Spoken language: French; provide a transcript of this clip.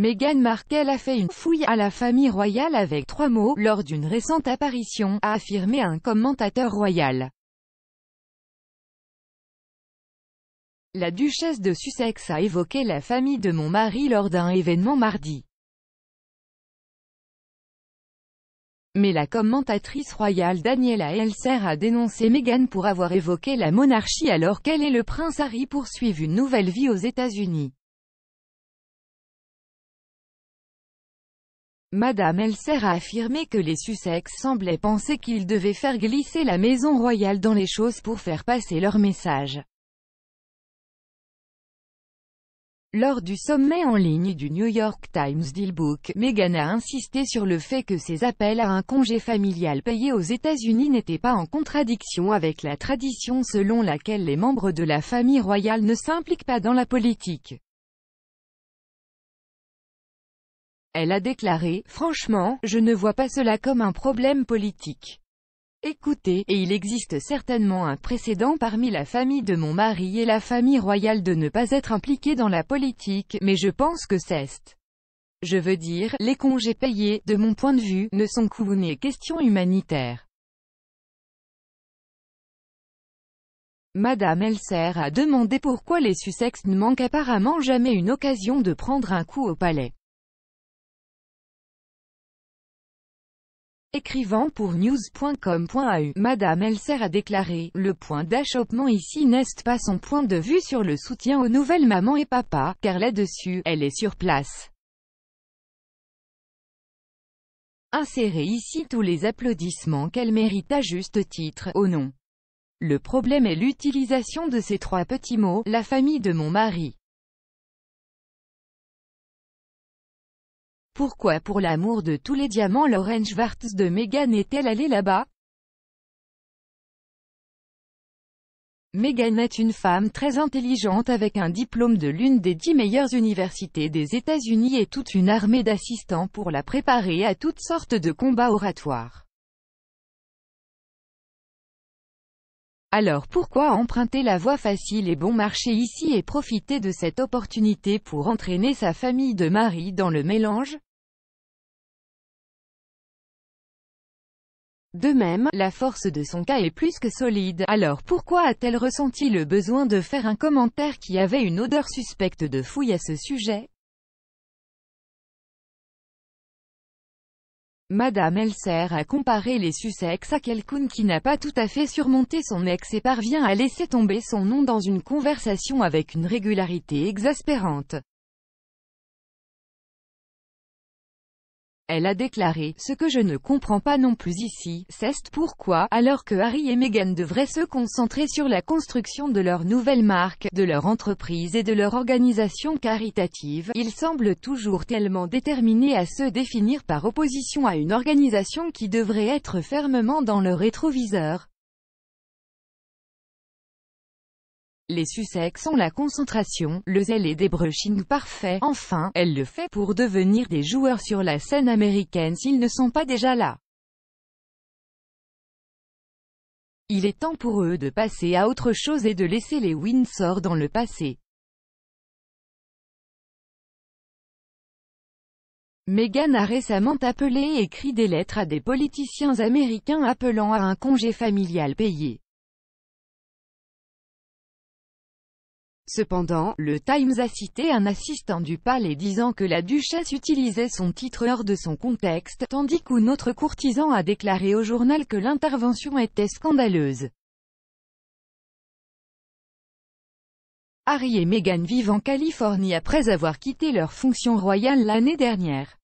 Meghan Markel a fait une fouille à la famille royale avec trois mots lors d'une récente apparition, a affirmé un commentateur royal. La duchesse de Sussex a évoqué la famille de mon mari lors d'un événement mardi. Mais la commentatrice royale Daniela Elser a dénoncé Meghan pour avoir évoqué la monarchie alors qu'elle et le prince Harry poursuivent une nouvelle vie aux États-Unis. Madame Elser a affirmé que les Sussex semblaient penser qu'ils devaient faire glisser la maison royale dans les choses pour faire passer leur message. Lors du sommet en ligne du New York Times Dealbook, Meghan a insisté sur le fait que ses appels à un congé familial payé aux États-Unis n'étaient pas en contradiction avec la tradition selon laquelle les membres de la famille royale ne s'impliquent pas dans la politique. Elle a déclaré, franchement, je ne vois pas cela comme un problème politique. Écoutez, et il existe certainement un précédent parmi la famille de mon mari et la famille royale de ne pas être impliquée dans la politique, mais je pense que c'est. Je veux dire, les congés payés, de mon point de vue, ne sont qu'une question humanitaire. Madame Elser a demandé pourquoi les Sussex ne manquent apparemment jamais une occasion de prendre un coup au palais. Écrivant pour news.com.au, Madame Elser a déclaré « Le point d'achoppement ici n'est pas son point de vue sur le soutien aux nouvelles mamans et papas, car là-dessus, elle est sur place. » Insérez ici tous les applaudissements qu'elle mérite à juste titre, au nom. Le problème est l'utilisation de ces trois petits mots, la famille de mon mari. Pourquoi pour l'amour de tous les diamants Lauren Schwartz de Meghan est-elle allée là-bas Meghan est une femme très intelligente avec un diplôme de l'une des dix meilleures universités des États-Unis et toute une armée d'assistants pour la préparer à toutes sortes de combats oratoires. Alors pourquoi emprunter la voie facile et bon marché ici et profiter de cette opportunité pour entraîner sa famille de mari dans le mélange De même, la force de son cas est plus que solide, alors pourquoi a-t-elle ressenti le besoin de faire un commentaire qui avait une odeur suspecte de fouille à ce sujet Madame Elser a comparé les Sussex à quelqu'un qui n'a pas tout à fait surmonté son ex et parvient à laisser tomber son nom dans une conversation avec une régularité exaspérante. Elle a déclaré « Ce que je ne comprends pas non plus ici, c'est pourquoi, alors que Harry et Meghan devraient se concentrer sur la construction de leur nouvelle marque, de leur entreprise et de leur organisation caritative, ils semblent toujours tellement déterminés à se définir par opposition à une organisation qui devrait être fermement dans le rétroviseur. Les Sussex ont la concentration, le zèle et des brushings parfaits. Enfin, elle le fait pour devenir des joueurs sur la scène américaine s'ils ne sont pas déjà là. Il est temps pour eux de passer à autre chose et de laisser les Windsor dans le passé. Meghan a récemment appelé et écrit des lettres à des politiciens américains appelant à un congé familial payé. Cependant, le Times a cité un assistant du palais disant que la duchesse utilisait son titre hors de son contexte, tandis qu'un autre courtisan a déclaré au journal que l'intervention était scandaleuse. Harry et Meghan vivent en Californie après avoir quitté leur fonction royale l'année dernière.